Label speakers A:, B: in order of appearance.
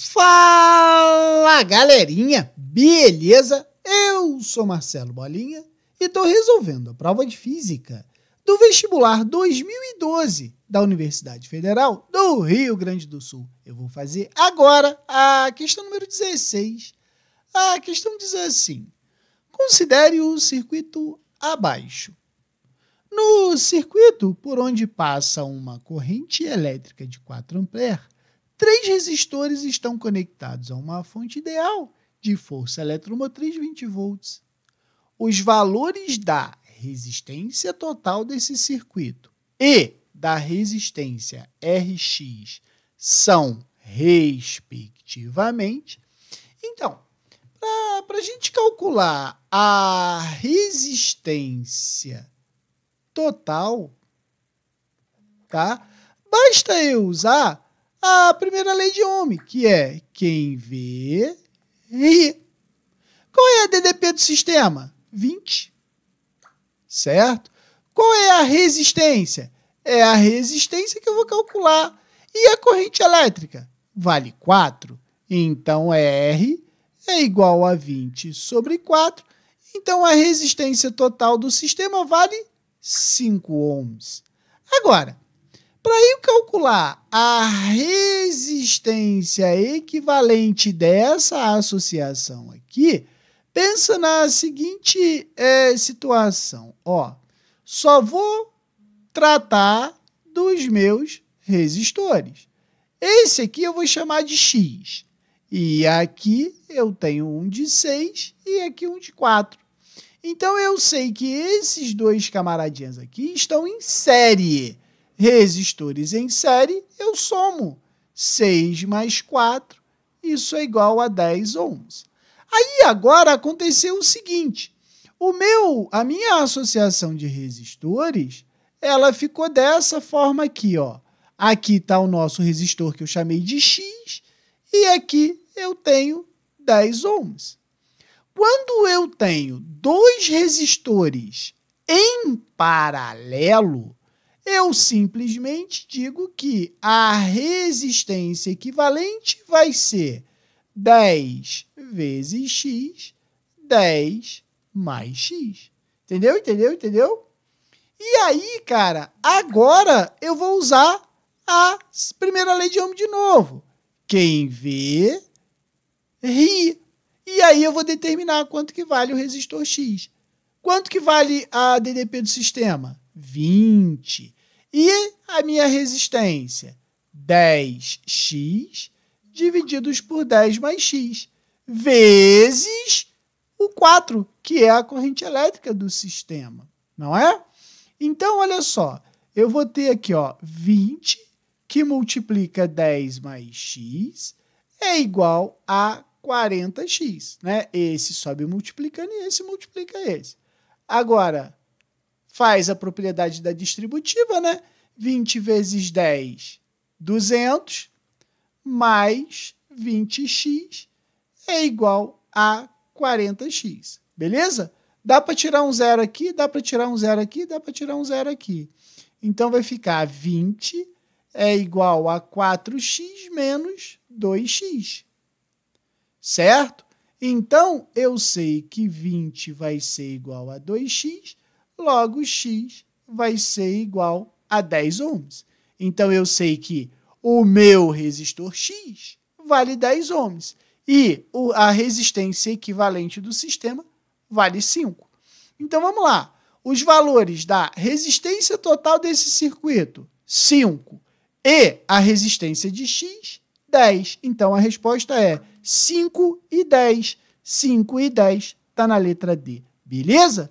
A: Fala galerinha, beleza? Eu sou Marcelo Bolinha e estou resolvendo a prova de física do vestibular 2012 da Universidade Federal do Rio Grande do Sul. Eu vou fazer agora a questão número 16. A questão diz assim: considere o circuito abaixo. No circuito por onde passa uma corrente elétrica de 4 amperes, Três resistores estão conectados a uma fonte ideal de força eletromotriz 20 volts. Os valores da resistência total desse circuito e da resistência Rx são, respectivamente. Então, para a gente calcular a resistência total, tá? Basta eu usar a primeira lei de Ohm, que é quem vê, ri. Qual é a DDP do sistema? 20. Certo? Qual é a resistência? É a resistência que eu vou calcular. E a corrente elétrica? Vale 4. Então R é igual a 20 sobre 4. Então a resistência total do sistema vale 5 ohms. Agora, para eu calcular a resistência equivalente dessa associação aqui, pensa na seguinte é, situação. Ó, só vou tratar dos meus resistores. Esse aqui eu vou chamar de X. E aqui eu tenho um de 6 e aqui um de 4. Então eu sei que esses dois camaradinhas aqui estão em série resistores em série, eu somo 6 mais 4, isso é igual a 10 ohms. Aí agora aconteceu o seguinte: o meu, a minha associação de resistores, ela ficou dessa forma aqui, ó. Aqui está o nosso resistor que eu chamei de X e aqui eu tenho 10 ohms. Quando eu tenho dois resistores em paralelo, eu simplesmente digo que a resistência equivalente vai ser 10 vezes x, 10 mais x. Entendeu? Entendeu? Entendeu? E aí, cara, agora eu vou usar a primeira lei de Ohm de novo. Quem vê, ri. E aí eu vou determinar quanto que vale o resistor X. Quanto que vale a DDP do sistema? 20. E a minha resistência, 10x divididos por 10 mais x, vezes o 4, que é a corrente elétrica do sistema, não é? Então, olha só, eu vou ter aqui, ó, 20 que multiplica 10 mais x é igual a 40x, né? Esse sobe multiplicando e esse multiplica esse. Agora, faz a propriedade da distributiva, né? 20 vezes 10, 200, mais 20x é igual a 40x, beleza? Dá para tirar um zero aqui, dá para tirar um zero aqui, dá para tirar um zero aqui. Então vai ficar 20 é igual a 4x menos 2x. Certo? Então eu sei que 20 vai ser igual a 2x Logo, x vai ser igual a 10 ohms. Então, eu sei que o meu resistor X vale 10 ohms e a resistência equivalente do sistema vale 5. Então, vamos lá. Os valores da resistência total desse circuito, 5, e a resistência de X, 10. Então, a resposta é 5 e 10. 5 e 10 está na letra D. Beleza?